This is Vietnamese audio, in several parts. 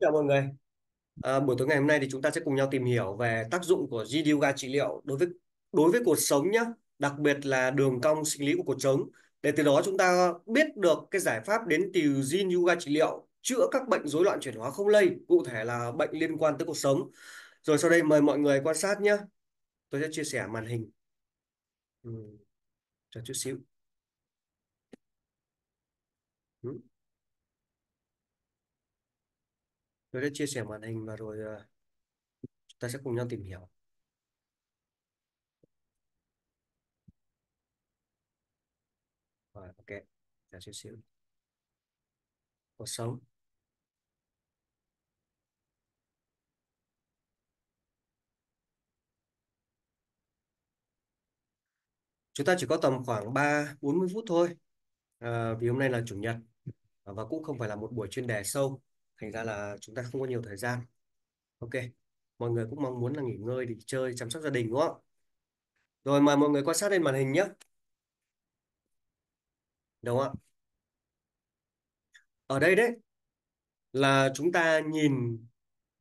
chào mọi người. À, buổi tối ngày hôm nay thì chúng ta sẽ cùng nhau tìm hiểu về tác dụng của G trị liệu đối với đối với cuộc sống nhé, đặc biệt là đường cong sinh lý của cuộc sống. Để từ đó chúng ta biết được cái giải pháp đến từ G trị liệu chữa các bệnh rối loạn chuyển hóa không lây, cụ thể là bệnh liên quan tới cuộc sống. Rồi sau đây mời mọi người quan sát nhé. Tôi sẽ chia sẻ màn hình. Ừ, chờ chút xíu. tôi sẽ chia sẻ màn hình và rồi ờ, chúng ta sẽ cùng nhau tìm hiểu rồi ok chờ chút xíu cuộc sống chúng ta chỉ có tầm khoảng 3 40 phút thôi à, vì hôm nay là chủ nhật ờ, và cũng không phải là một buổi chuyên đề sâu thành ra là chúng ta không có nhiều thời gian ok mọi người cũng mong muốn là nghỉ ngơi đi chơi chăm sóc gia đình đúng không rồi mời mọi người quan sát lên màn hình nhé đúng không ở đây đấy là chúng ta nhìn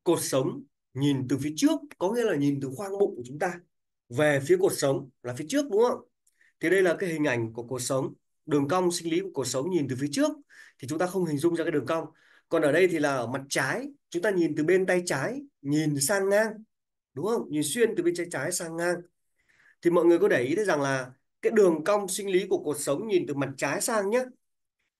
cột sống nhìn từ phía trước có nghĩa là nhìn từ khoang bụng của chúng ta về phía cột sống là phía trước đúng không thì đây là cái hình ảnh của cột sống đường cong sinh lý của cột sống nhìn từ phía trước thì chúng ta không hình dung ra cái đường cong còn ở đây thì là ở mặt trái chúng ta nhìn từ bên tay trái nhìn sang ngang đúng không nhìn xuyên từ bên tay trái sang ngang thì mọi người có để ý thấy rằng là cái đường cong sinh lý của cuộc sống nhìn từ mặt trái sang nhé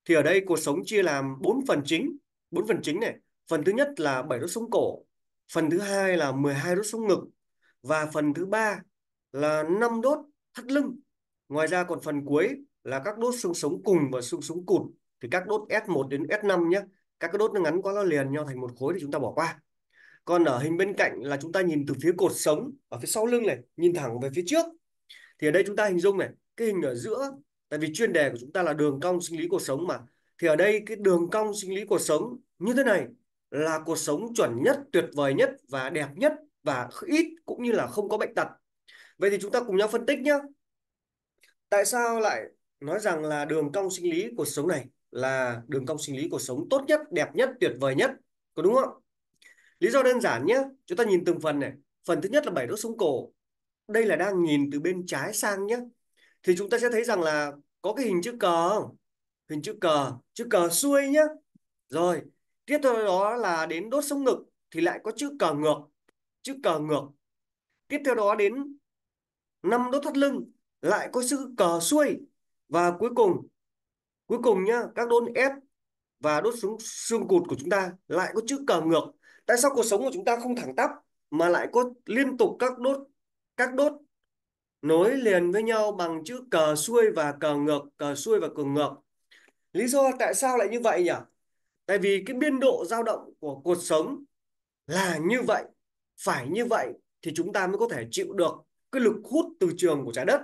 thì ở đây cuộc sống chia làm bốn phần chính bốn phần chính này phần thứ nhất là bảy đốt sống cổ phần thứ hai là 12 đốt sống ngực và phần thứ ba là năm đốt thắt lưng ngoài ra còn phần cuối là các đốt xương sống cùng và xương sống cụt thì các đốt S1 đến S5 nhé các cái đốt nó ngắn quá nó liền nhau thành một khối thì chúng ta bỏ qua còn ở hình bên cạnh là chúng ta nhìn từ phía cột sống ở phía sau lưng này nhìn thẳng về phía trước thì ở đây chúng ta hình dung này cái hình ở giữa tại vì chuyên đề của chúng ta là đường cong sinh lý cột sống mà thì ở đây cái đường cong sinh lý cột sống như thế này là cuộc sống chuẩn nhất tuyệt vời nhất và đẹp nhất và ít cũng như là không có bệnh tật vậy thì chúng ta cùng nhau phân tích nhé tại sao lại nói rằng là đường cong sinh lý cuộc sống này là đường cong sinh lý cuộc sống tốt nhất, đẹp nhất, tuyệt vời nhất. Có đúng không? Lý do đơn giản nhé. Chúng ta nhìn từng phần này. Phần thứ nhất là bảy đốt sống cổ. Đây là đang nhìn từ bên trái sang nhé. Thì chúng ta sẽ thấy rằng là có cái hình chữ cờ Hình chữ cờ, chữ cờ xuôi nhé. Rồi, tiếp theo đó là đến đốt sống ngực thì lại có chữ cờ ngược, chữ cờ ngược. Tiếp theo đó đến năm đốt thắt lưng lại có chữ cờ xuôi và cuối cùng cuối cùng nhá các đốt ép và đốt xuống xương cụt của chúng ta lại có chữ cờ ngược tại sao cuộc sống của chúng ta không thẳng tắp mà lại có liên tục các đốt các đốt nối liền với nhau bằng chữ cờ xuôi và cờ ngược cờ xuôi và cờ ngược lý do tại sao lại như vậy nhỉ tại vì cái biên độ dao động của cuộc sống là như vậy phải như vậy thì chúng ta mới có thể chịu được cái lực hút từ trường của trái đất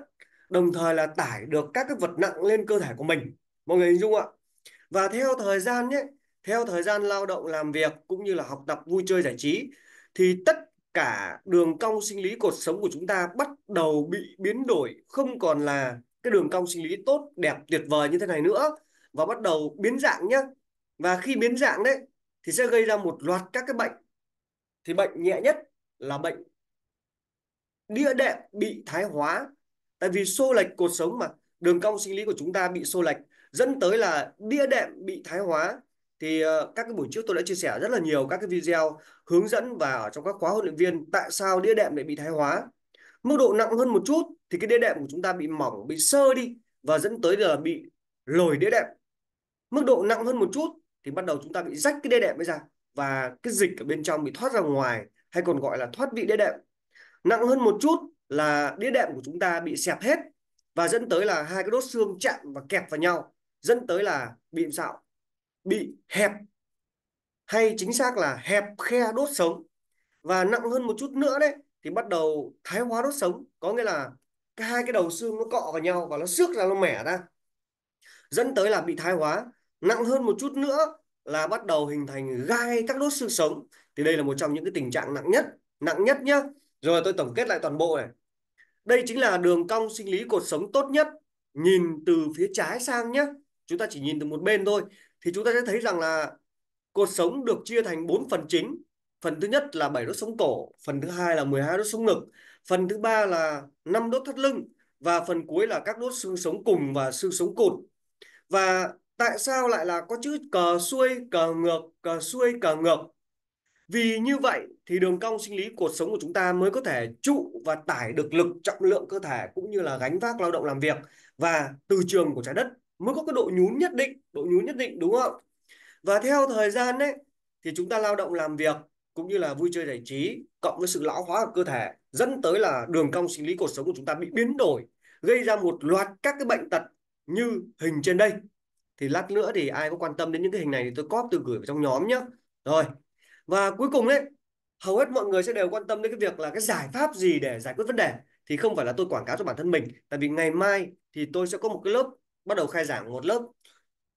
đồng thời là tải được các cái vật nặng lên cơ thể của mình mọi người hình dung ạ và theo thời gian nhé theo thời gian lao động làm việc cũng như là học tập vui chơi giải trí thì tất cả đường cong sinh lý cột sống của chúng ta bắt đầu bị biến đổi không còn là cái đường cong sinh lý tốt đẹp tuyệt vời như thế này nữa và bắt đầu biến dạng nhé và khi biến dạng đấy thì sẽ gây ra một loạt các cái bệnh thì bệnh nhẹ nhất là bệnh đĩa đệm bị thái hóa tại vì xô lệch cột sống mà đường cong sinh lý của chúng ta bị xô lệch dẫn tới là đĩa đệm bị thái hóa thì ờ, các cái buổi trước tôi đã chia sẻ rất là nhiều các cái video hướng dẫn vào trong các khóa huấn luyện viên tại sao đĩa đệm lại bị thái hóa mức độ nặng hơn một chút thì cái đĩa đệm của chúng ta bị mỏng bị sơ đi và dẫn tới là bị lồi đĩa đệm mức độ nặng hơn một chút thì bắt đầu chúng ta bị rách cái đĩa đệm ấy ra và cái dịch ở bên trong bị thoát ra ngoài hay còn gọi là thoát vị đĩa đệm nặng hơn một chút là đĩa đệm của chúng ta bị xẹp hết và dẫn tới là hai cái đốt xương chạm và kẹp vào nhau dẫn tới là bị sao bị hẹp hay chính xác là hẹp khe đốt sống và nặng hơn một chút nữa đấy thì bắt đầu thái hóa đốt sống có nghĩa là cái hai cái đầu xương nó cọ vào nhau và nó xước ra nó mẻ ra dẫn tới là bị thái hóa nặng hơn một chút nữa là bắt đầu hình thành gai các đốt xương sống thì đây là một trong những cái tình trạng nặng nhất nặng nhất nhá rồi tôi tổng kết lại toàn bộ này đây chính là đường cong sinh lý cột sống tốt nhất nhìn từ phía trái sang nhé chúng ta chỉ nhìn từ một bên thôi thì chúng ta sẽ thấy rằng là cột sống được chia thành bốn phần chính phần thứ nhất là bảy đốt sống cổ phần thứ hai là 12 đốt sống ngực phần thứ ba là năm đốt thắt lưng và phần cuối là các đốt xương sống cùng và xương sống cụt và tại sao lại là có chữ cờ xuôi cờ ngược cờ xuôi cờ ngược vì như vậy thì đường cong sinh lý cuộc sống của chúng ta mới có thể trụ và tải được lực trọng lượng cơ thể cũng như là gánh vác lao động làm việc và từ trường của trái đất mới có cái độ nhún nhất định độ nhún nhất định đúng không và theo thời gian đấy thì chúng ta lao động làm việc cũng như là vui chơi giải trí cộng với sự lão hóa của cơ thể dẫn tới là đường cong sinh lý cuộc sống của chúng ta bị biến đổi gây ra một loạt các cái bệnh tật như hình trên đây thì lát nữa thì ai có quan tâm đến những cái hình này thì tôi cóp từ gửi vào trong nhóm nhé rồi và cuối cùng đấy hầu hết mọi người sẽ đều quan tâm đến cái việc là cái giải pháp gì để giải quyết vấn đề thì không phải là tôi quảng cáo cho bản thân mình tại vì ngày mai thì tôi sẽ có một cái lớp bắt đầu khai giảng một lớp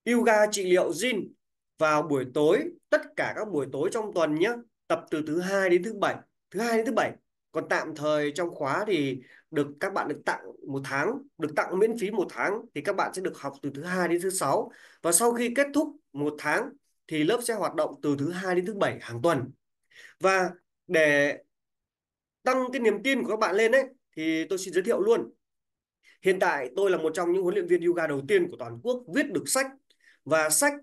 yoga trị liệu Jin vào buổi tối tất cả các buổi tối trong tuần nhé tập từ thứ hai đến thứ bảy thứ hai đến thứ bảy còn tạm thời trong khóa thì được các bạn được tặng một tháng được tặng miễn phí một tháng thì các bạn sẽ được học từ thứ hai đến thứ sáu và sau khi kết thúc một tháng thì lớp sẽ hoạt động từ thứ hai đến thứ bảy hàng tuần và để tăng cái niềm tin của các bạn lên ấy thì tôi xin giới thiệu luôn Hiện tại tôi là một trong những huấn luyện viên yoga đầu tiên của toàn quốc viết được sách và sách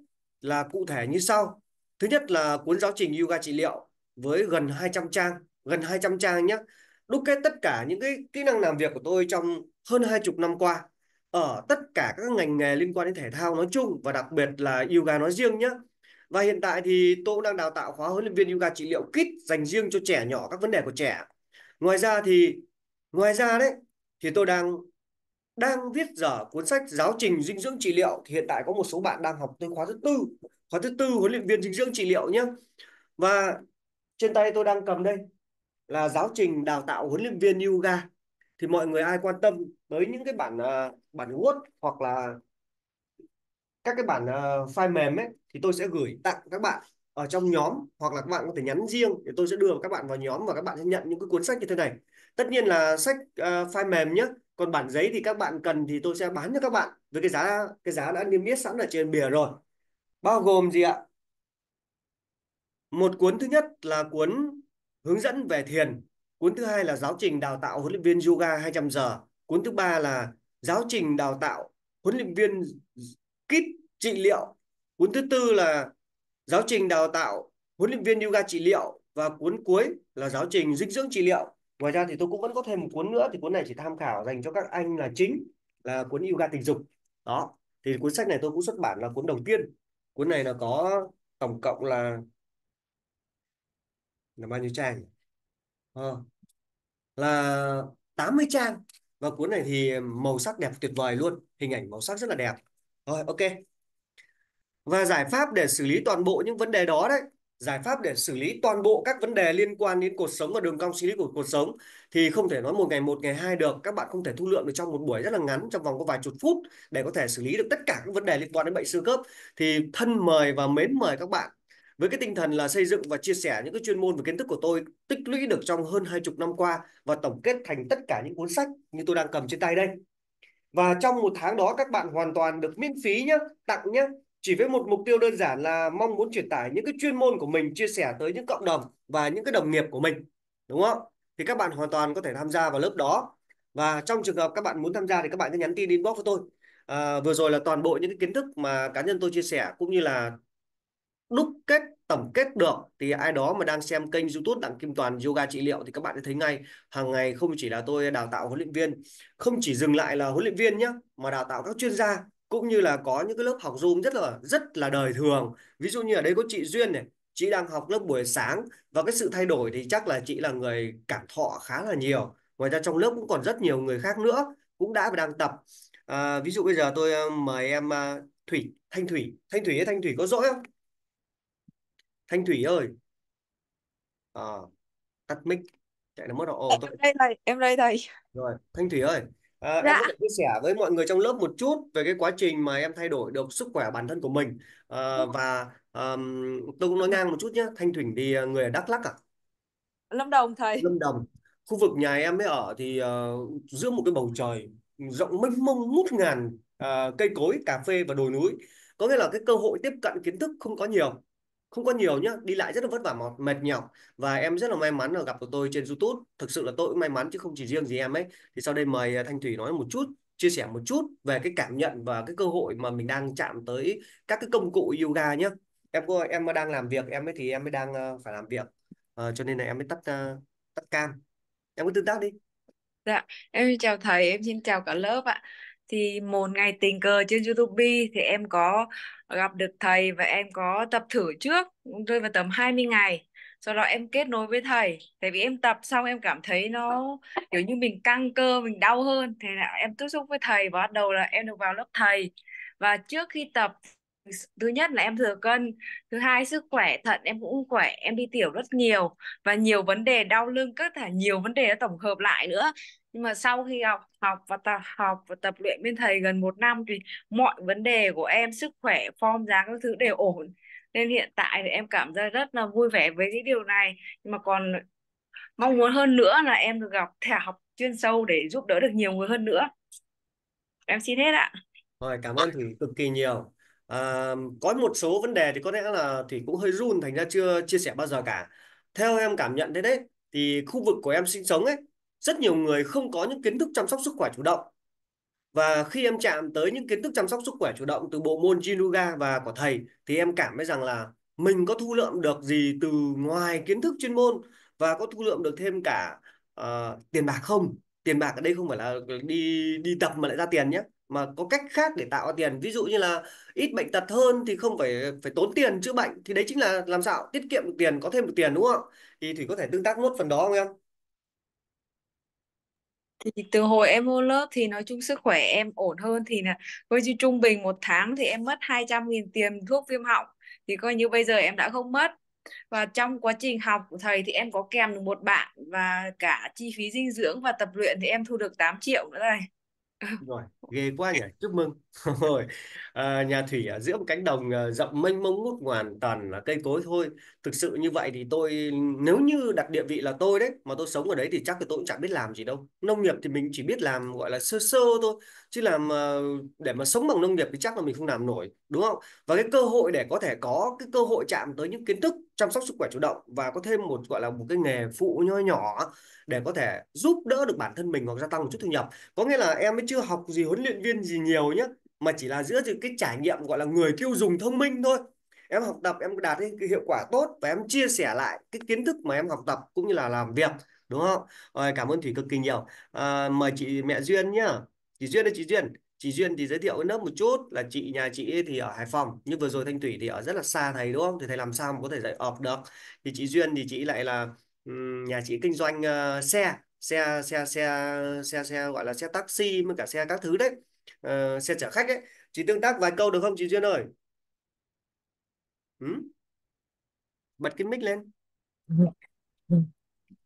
là cụ thể như sau. Thứ nhất là cuốn giáo trình yoga trị liệu với gần 200 trang, gần 200 trang nhé. Đúc kết tất cả những cái kỹ năng làm việc của tôi trong hơn hai chục năm qua ở tất cả các ngành nghề liên quan đến thể thao nói chung và đặc biệt là yoga nói riêng nhé. Và hiện tại thì tôi cũng đang đào tạo khóa huấn luyện viên yoga trị liệu kit dành riêng cho trẻ nhỏ các vấn đề của trẻ. Ngoài ra thì ngoài ra đấy thì tôi đang đang viết dở cuốn sách giáo trình dinh dưỡng trị liệu thì hiện tại có một số bạn đang học tới khóa thứ tư khóa thứ tư huấn luyện viên dinh dưỡng trị liệu nhé và trên tay tôi đang cầm đây là giáo trình đào tạo huấn luyện viên yoga thì mọi người ai quan tâm tới những cái bản à, bản Word hoặc là các cái bản à, file mềm ấy thì tôi sẽ gửi tặng các bạn ở trong nhóm hoặc là các bạn có thể nhắn riêng để tôi sẽ đưa các bạn vào nhóm và các bạn sẽ nhận những cái cuốn sách như thế này tất nhiên là sách uh, file mềm nhé còn bản giấy thì các bạn cần thì tôi sẽ bán cho các bạn với cái giá cái giá đã niêm yết sẵn ở trên bìa rồi bao gồm gì ạ một cuốn thứ nhất là cuốn hướng dẫn về thiền cuốn thứ hai là giáo trình đào tạo huấn luyện viên yoga 200 giờ cuốn thứ ba là giáo trình đào tạo huấn luyện viên kit trị liệu cuốn thứ tư là giáo trình đào tạo huấn luyện viên yoga trị liệu và cuốn cuối là giáo trình dinh dưỡng trị liệu ngoài ra thì tôi cũng vẫn có thêm một cuốn nữa thì cuốn này chỉ tham khảo dành cho các anh là chính là cuốn yoga tình dục đó thì cuốn sách này tôi cũng xuất bản là cuốn đầu tiên cuốn này là có tổng cộng là là bao nhiêu trang à, là 80 trang và cuốn này thì màu sắc đẹp tuyệt vời luôn hình ảnh màu sắc rất là đẹp rồi ok và giải pháp để xử lý toàn bộ những vấn đề đó đấy giải pháp để xử lý toàn bộ các vấn đề liên quan đến cuộc sống và đường cong sinh lý của cuộc sống thì không thể nói một ngày một ngày hai được các bạn không thể thu lượng được trong một buổi rất là ngắn trong vòng có vài chục phút để có thể xử lý được tất cả các vấn đề liên quan đến bệnh xương khớp thì thân mời và mến mời các bạn với cái tinh thần là xây dựng và chia sẻ những cái chuyên môn và kiến thức của tôi tích lũy được trong hơn hai chục năm qua và tổng kết thành tất cả những cuốn sách như tôi đang cầm trên tay đây và trong một tháng đó các bạn hoàn toàn được miễn phí nhé tặng nhé chỉ với một mục tiêu đơn giản là mong muốn truyền tải những cái chuyên môn của mình chia sẻ tới những cộng đồng và những cái đồng nghiệp của mình đúng không thì các bạn hoàn toàn có thể tham gia vào lớp đó và trong trường hợp các bạn muốn tham gia thì các bạn cứ nhắn tin inbox với tôi à, vừa rồi là toàn bộ những cái kiến thức mà cá nhân tôi chia sẻ cũng như là đúc kết tổng kết được thì ai đó mà đang xem kênh youtube đặng kim toàn yoga trị liệu thì các bạn sẽ thấy ngay hàng ngày không chỉ là tôi đào tạo huấn luyện viên không chỉ dừng lại là huấn luyện viên nhé mà đào tạo các chuyên gia cũng như là có những cái lớp học Zoom rất là rất là đời thường. Ví dụ như ở đây có chị Duyên này, chị đang học lớp buổi sáng và cái sự thay đổi thì chắc là chị là người cảm thọ khá là nhiều. Ngoài ra trong lớp cũng còn rất nhiều người khác nữa cũng đã và đang tập. À, ví dụ bây giờ tôi ờ, mời em ờ, Thủy, Thanh Thủy, Thanh Thủy ấy, Thanh Thủy có dỗi không? Thanh Thủy ơi. À, tắt mic. Chạy nó mất rồi. Ồ, tôi... Em đây thầy, em đây thầy. Rồi, Thanh Thủy ơi À, Em dạ. có thể chia sẻ với mọi người trong lớp một chút về cái quá trình mà em thay đổi được sức khỏe bản thân của mình à, và um, tôi cũng nói ngang một chút nhé Thanh Thủy thì ờ, người ở Đắk Lắk à Lâm Đồng thầy Lâm Đồng khu vực nhà em ấy ở thì uh, giữa một cái bầu trời rộng mênh mông mút ngàn uh, cây cối cà phê và đồi núi có nghĩa là cái cơ hội tiếp cận kiến thức không có nhiều không có nhiều nhá đi lại rất là vất vả mệt, mệt nhọc và em rất là may mắn là gặp được tôi trên YouTube thực sự là tôi cũng may mắn chứ không chỉ riêng gì em ấy thì sau đây mời à, Thanh Thủy nói một chút chia sẻ một chút về cái cảm nhận và cái cơ hội mà mình đang chạm tới các cái công cụ yoga nhé em có em đang làm việc em ấy thì em mới đang ờ, phải làm việc à, cho nên là em mới tắt ờ, tắt cam em cứ tương tác đi dạ em chào thầy em xin chào cả lớp ạ thì một ngày tình cờ trên YouTube thì em có gặp được thầy và em có tập thử trước rơi vào tầm 20 ngày sau đó em kết nối với thầy tại vì em tập xong em cảm thấy nó kiểu như mình căng cơ mình đau hơn thế là em tiếp xúc với thầy và bắt đầu là em được vào lớp thầy và trước khi tập thứ nhất là em thừa cân thứ hai sức khỏe thận em cũng khỏe em đi tiểu rất nhiều và nhiều vấn đề đau lưng các thể nhiều vấn đề đã tổng hợp lại nữa nhưng mà sau khi học học và tập học và tập luyện bên thầy gần một năm thì mọi vấn đề của em sức khỏe form dáng các thứ đều ổn nên hiện tại thì em cảm thấy rất là vui vẻ với cái điều này nhưng mà còn mong muốn hơn nữa là em được gặp thẻ học chuyên sâu để giúp đỡ được nhiều người hơn nữa em xin hết ạ rồi cảm ơn thủy cực kỳ nhiều à, có một số vấn đề thì có lẽ là thủy cũng hơi run thành ra chưa chia sẻ bao giờ cả theo em cảm nhận thế đấy thì khu vực của em sinh sống ấy rất nhiều người không có những kiến thức chăm sóc sức khỏe chủ động và khi em chạm tới những kiến thức chăm sóc sức khỏe chủ động từ bộ môn Jinuga và của thầy thì em cảm thấy rằng là mình có thu lượm được gì từ ngoài kiến thức chuyên môn và có thu lượm được thêm cả uh, tiền bạc không tiền bạc ở đây không phải là đi đi tập mà lại ra tiền nhé mà có cách khác để tạo tiền ví dụ như là ít bệnh tật hơn thì không phải phải tốn tiền chữa bệnh thì đấy chính là làm sao tiết kiệm được tiền có thêm được tiền đúng không thì thì có thể tương tác nốt phần đó không em thì từ hồi em vô lớp thì nói chung sức khỏe em ổn hơn thì là coi như trung bình một tháng thì em mất 200.000 tiền thuốc viêm họng thì coi như bây giờ em đã không mất và trong quá trình học của thầy thì em có kèm được một bạn và cả chi phí dinh dưỡng và tập luyện thì em thu được 8 triệu nữa này rồi ghê quá nhỉ chúc mừng rồi à, nhà thủy ở giữa một cánh đồng à, rộng mênh mông ngút ngoàn toàn là cây cối thôi thực sự như vậy thì tôi nếu như đặt địa vị là tôi đấy mà tôi sống ở đấy thì chắc thì tôi cũng chẳng biết làm gì đâu nông nghiệp thì mình chỉ biết làm gọi là sơ sơ thôi chứ làm để mà sống bằng nông nghiệp thì chắc là mình không làm nổi đúng không và cái cơ hội để có thể có cái cơ hội chạm tới những kiến thức chăm sóc sức khỏe chủ động và có thêm một gọi là một cái nghề phụ nho nhỏ để có thể giúp đỡ được bản thân mình hoặc gia tăng một chút thu nhập có nghĩa là em mới chưa học gì huấn luyện viên gì nhiều nhé mà chỉ là giữa cái trải nghiệm gọi là người tiêu dùng thông minh thôi em học tập em đạt cái hiệu quả tốt và em chia sẻ lại cái kiến thức mà em học tập cũng như là làm việc đúng không rồi cảm ơn thủy cực kỳ nhiều à, mời chị mẹ duyên nhá chị duyên đây chị duyên chị duyên thì giới thiệu với lớp một chút là chị nhà chị thì ở hải phòng nhưng vừa rồi thanh thủy thì ở rất là xa thầy đúng không thì thầy làm sao mà có thể dạy ọp được thì chị duyên thì chị lại là nhà chị kinh doanh ờ, xe xe xe xe xe xe gọi là xe taxi với cả xe các thứ đấy ờ, xe chở khách ấy chị tương tác vài câu được không chị duyên ơi ừ? bật cái mic lên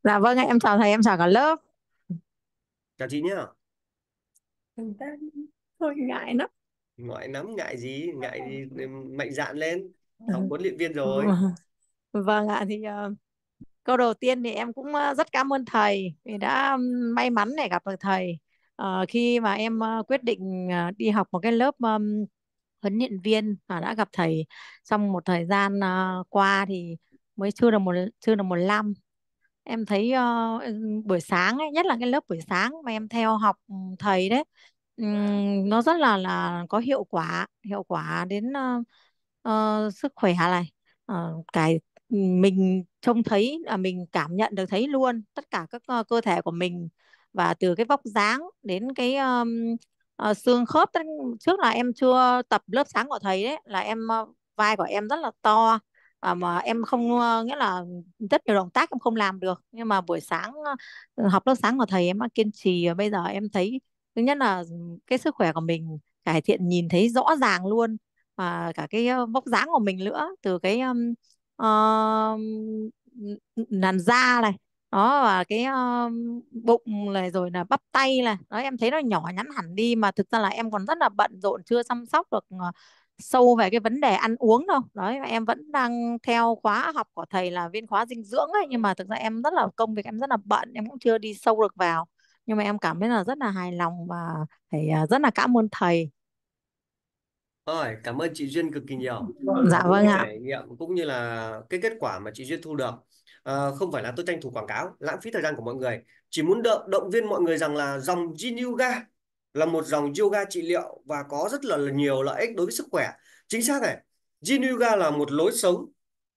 dạ vâng em chào thầy em chào cả lớp chào chị nhé người ta thôi ngại lắm ngại lắm ngại gì ngại gì mạnh dạn lên ừ. học huấn luyện viên rồi vâng ạ thì uh, câu đầu tiên thì em cũng ờ, rất cảm ơn thầy vì đã may mắn để gặp được thầy uh, khi mà em quyết định đi học một cái lớp um, huấn luyện viên và đã gặp thầy trong một thời gian uh, qua thì mới chưa được một chưa được một năm em thấy uh, buổi sáng ấy, nhất là cái lớp buổi sáng mà em theo học thầy đấy um, nó rất là là có hiệu quả hiệu quả đến uh, uh, sức khỏe này uh, cải mình trông thấy là mình cảm nhận được thấy luôn tất cả các uh, cơ thể của mình và từ cái vóc dáng đến cái um, uh, xương khớp trước là em chưa tập lớp sáng của thầy đấy là em uh, vai của em rất là to à, mà em không ờ, nghĩa là rất nhiều động tác em không làm được nhưng mà buổi sáng ờ, học lớp sáng của thầy em đã kiên trì ờ, bây giờ em thấy thứ nhất là cái sức khỏe của mình cải thiện nhìn thấy rõ ràng luôn và cả cái vóc dáng của mình nữa từ cái um, uh, làn da này đó và cái uh, bụng này rồi là bắp tay này đó em thấy nó nhỏ nhắn hẳn đi mà thực ra là em còn rất là bận rộn chưa chăm sóc được sâu về cái vấn đề ăn uống đâu đấy em vẫn đang theo khóa học của thầy là viên khóa dinh dưỡng ấy nhưng mà thực ra em rất là công việc em rất là bận em cũng chưa đi sâu được vào nhưng mà em cảm thấy là rất là hài lòng và thầy à, rất là cảm ơn thầy Rồi, cảm ơn chị Duyên cực kỳ nhiều. Dạ vâng ạ. Trải nghiệm cũng như là cái kết quả mà chị Duyên thu được. À, không phải là tôi tranh thủ quảng cáo, lãng phí thời gian của mọi người. Chỉ muốn động, động viên mọi người rằng là dòng Jin Yoga là một dòng yoga trị liệu và có rất là nhiều lợi ích đối với sức khỏe. Chính xác này, Yin Yoga là một lối sống.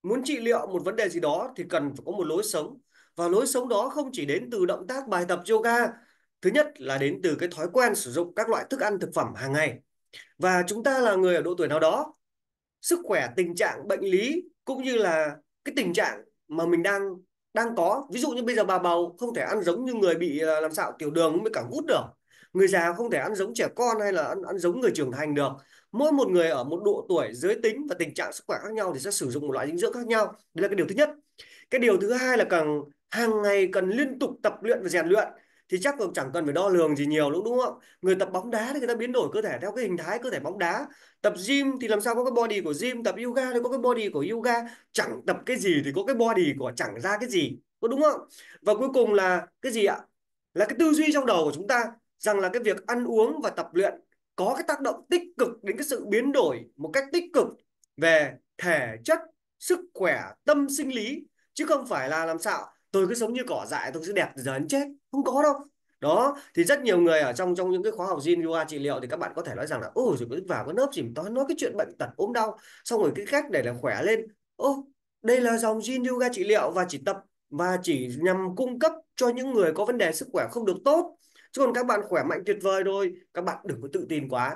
Muốn trị liệu một vấn đề gì đó thì cần phải có một lối sống. Và lối sống đó không chỉ đến từ động tác bài tập yoga. Thứ nhất là đến từ cái thói quen sử dụng các loại thức ăn thực phẩm hàng ngày. Và chúng ta là người ở độ tuổi nào đó, sức khỏe, tình trạng bệnh lý cũng như là cái tình trạng mà mình đang đang có. Ví dụ như bây giờ bà bầu không thể ăn giống như người bị ờ, làm sao tiểu đường mới cả gút được người già không thể ăn giống trẻ con hay là ăn ăn giống người trưởng thành được mỗi một người ở một độ tuổi giới tính và tình trạng sức khỏe khác nhau thì sẽ sử dụng một loại dinh dưỡng khác nhau đấy là cái điều thứ nhất cái điều thứ hai là cần hàng ngày cần liên tục tập luyện và rèn luyện thì chắc còn chẳng cần phải đo lường gì nhiều nữa đúng không người tập bóng đá thì người ta biến đổi cơ thể theo cái hình thái cơ thể bóng đá tập gym thì làm sao có cái body của gym tập yoga thì có cái body của yoga chẳng tập cái gì thì có cái body của chẳng ra cái gì có đúng không và cuối cùng là cái gì ạ là cái tư duy trong đầu của chúng ta rằng là cái việc ăn uống và tập luyện có cái tác động tích cực đến cái sự biến đổi một cách tích cực về thể chất, sức khỏe, tâm sinh lý chứ không phải là làm sao tôi cứ sống như cỏ dại tôi sẽ đẹp giờ đến chết không có đâu đó thì rất nhiều người ở trong trong những cái khóa học gin yoga trị liệu thì các bạn có thể nói rằng là ô rồi bước vào cái lớp dìm tối nói cái chuyện bệnh tật ốm đau xong rồi cái cách để là khỏe lên ô đây là dòng gin yoga trị liệu và chỉ tập và chỉ nhằm cung cấp cho những người có vấn đề sức khỏe không được tốt chứ còn các bạn khỏe mạnh tuyệt vời rồi các bạn đừng có tự tin quá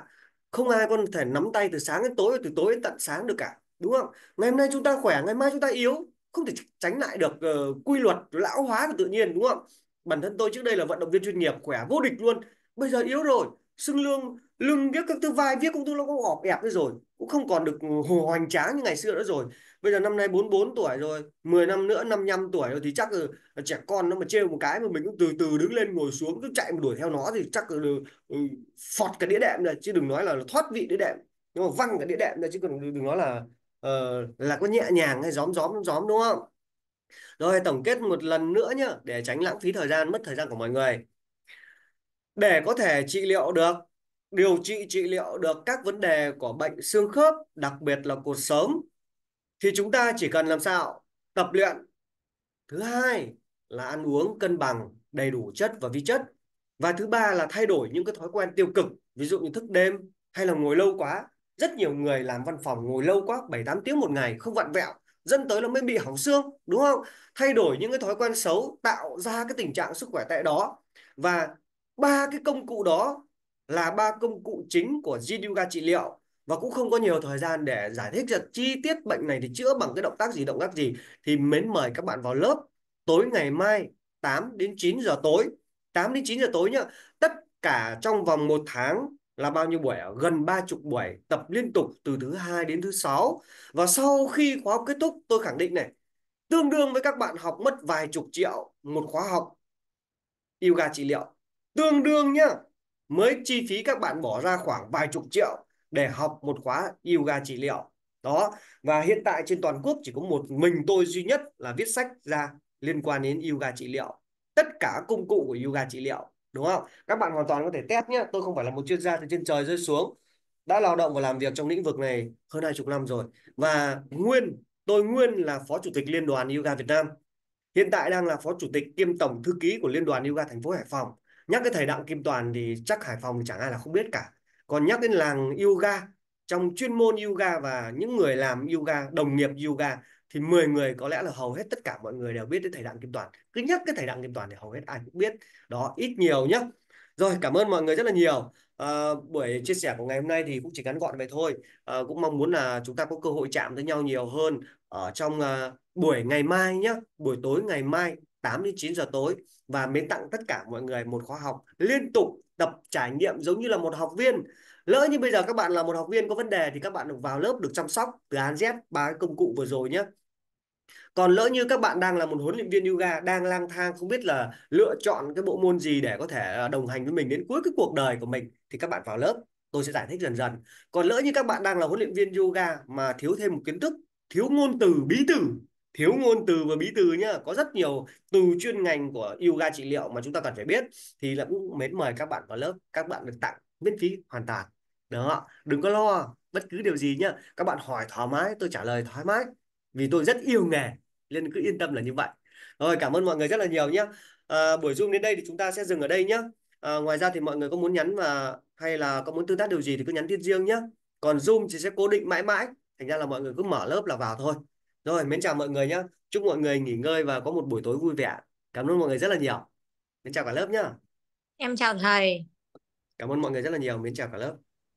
không ai có thể nắm tay từ sáng đến tối từ tối đến tận sáng được cả đúng không ngày hôm nay chúng ta khỏe ngày mai chúng ta yếu không thể tránh lại được uh, quy luật lão hóa của tự nhiên đúng không bản thân tôi trước đây là vận động viên chuyên nghiệp khỏe vô địch luôn bây giờ yếu rồi xương lương lưng viết các thứ vai viết cũng tôi nó cũng ọp ẹp nữa rồi cũng không còn được hồ hoành tráng như ngày xưa nữa rồi bây giờ năm nay 44 tuổi rồi 10 năm nữa 55 tuổi rồi thì chắc là trẻ con nó mà trêu một cái mà mình cũng từ từ đứng lên ngồi xuống cứ chạy đuổi theo nó thì chắc là ừ, phọt cả đĩa đệm này chứ đừng nói là thoát vị đĩa đệm nhưng mà văng cả đĩa đệm này chứ còn đừng nói là uh, là có nhẹ nhàng hay gióm gióm gióm đúng không rồi tổng kết một lần nữa nhá để tránh lãng phí thời gian mất thời gian của mọi người để có thể trị liệu được điều trị trị liệu được các vấn đề của bệnh xương khớp, đặc biệt là cột sống thì chúng ta chỉ cần làm sao? Tập luyện. Thứ hai là ăn uống cân bằng, đầy đủ chất và vi chất. Và thứ ba là thay đổi những cái thói quen tiêu cực, ví dụ như thức đêm hay là ngồi lâu quá. Rất nhiều người làm văn phòng ngồi lâu quá, 7 8 tiếng một ngày không vặn vẹo, dẫn tới là mới bị hỏng xương, đúng không? Thay đổi những cái thói quen xấu tạo ra cái tình trạng sức khỏe tệ đó. Và ba cái công cụ đó là ba công cụ chính của Jiduga trị liệu và cũng không có nhiều thời gian để giải thích rất chi tiết bệnh này thì chữa bằng cái động tác gì động tác gì thì mến mời các bạn vào lớp tối ngày mai 8 đến 9 giờ tối 8 đến 9 giờ tối nhá tất cả trong vòng một tháng là bao nhiêu buổi gần ba chục buổi tập liên tục từ thứ hai đến thứ sáu và sau khi khóa học kết thúc tôi khẳng định này tương đương với các bạn học mất vài chục triệu một khóa học yoga trị liệu tương đương nhá mới chi phí các bạn bỏ ra khoảng vài chục triệu để học một khóa yoga trị liệu đó và hiện tại trên toàn quốc chỉ có một mình tôi duy nhất là viết sách ra liên quan đến yoga trị liệu tất cả công cụ của yoga trị liệu đúng không các bạn hoàn toàn có thể test nhé tôi không phải là một chuyên gia từ trên trời rơi xuống đã lao động và làm việc trong lĩnh vực này hơn hai chục năm rồi và nguyên tôi nguyên là phó chủ tịch liên đoàn yoga Việt Nam hiện tại đang là phó chủ tịch kiêm tổng thư ký của liên đoàn yoga thành phố Hải Phòng nhắc cái thầy Đặng Kim Toàn thì chắc Hải Phòng thì chẳng ai là không biết cả còn nhắc đến làng yoga trong chuyên môn yoga và những người làm yoga đồng nghiệp yoga thì 10 người có lẽ là hầu hết tất cả mọi người đều biết đến thầy Đặng Kim Toàn cứ nhắc cái thầy Đặng Kim Toàn thì hầu hết ai cũng biết đó ít nhiều nhá rồi cảm ơn mọi người rất là nhiều à, buổi chia sẻ của ngày hôm nay thì cũng chỉ ngắn gọn vậy thôi à, cũng mong muốn là chúng ta có cơ hội chạm tới nhau nhiều hơn ở trong à, buổi ngày mai nhé buổi tối ngày mai 8 đến 9 giờ tối và mến tặng tất cả mọi người một khóa học liên tục tập trải nghiệm giống như là một học viên. Lỡ như bây giờ các bạn là một học viên có vấn đề thì các bạn được vào lớp được chăm sóc từ án Z ba cái công cụ vừa rồi nhé. Còn lỡ như các bạn đang là một huấn luyện viên yoga đang lang thang không biết là lựa chọn cái bộ môn gì để có thể à, đồng hành với mình đến cuối cái cuộc đời của mình thì các bạn vào lớp tôi sẽ giải thích dần dần. Còn lỡ như các bạn đang là huấn luyện viên yoga mà thiếu thêm một kiến thức, thiếu ngôn từ bí từ thiếu ngôn từ và bí từ nhá có rất nhiều từ chuyên ngành của yoga trị liệu mà chúng ta cần phải biết thì là cũng mến mời các bạn vào lớp các bạn được tặng miễn phí hoàn toàn đó đừng có lo bất cứ điều gì nhá các bạn hỏi thoải mái tôi trả lời thoải mái vì tôi rất yêu nghề nên cứ yên tâm là như vậy rồi cảm ơn mọi người rất là nhiều nhé à, buổi zoom đến đây thì chúng ta sẽ dừng ở đây nhé à, ngoài ra thì mọi người có muốn nhắn mà hay là có muốn tương tác điều gì thì cứ nhắn tin riêng nhé còn zoom thì sẽ cố định mãi mãi thành ra là mọi người cứ mở lớp là vào thôi rồi, mến chào mọi người nhé. Chúc mọi người nghỉ ngơi và có một buổi tối vui vẻ. Cảm ơn mọi người rất là nhiều. Mến chào cả lớp nhé. Em chào thầy. Cảm ơn mọi người rất là nhiều. Mến chào cả lớp.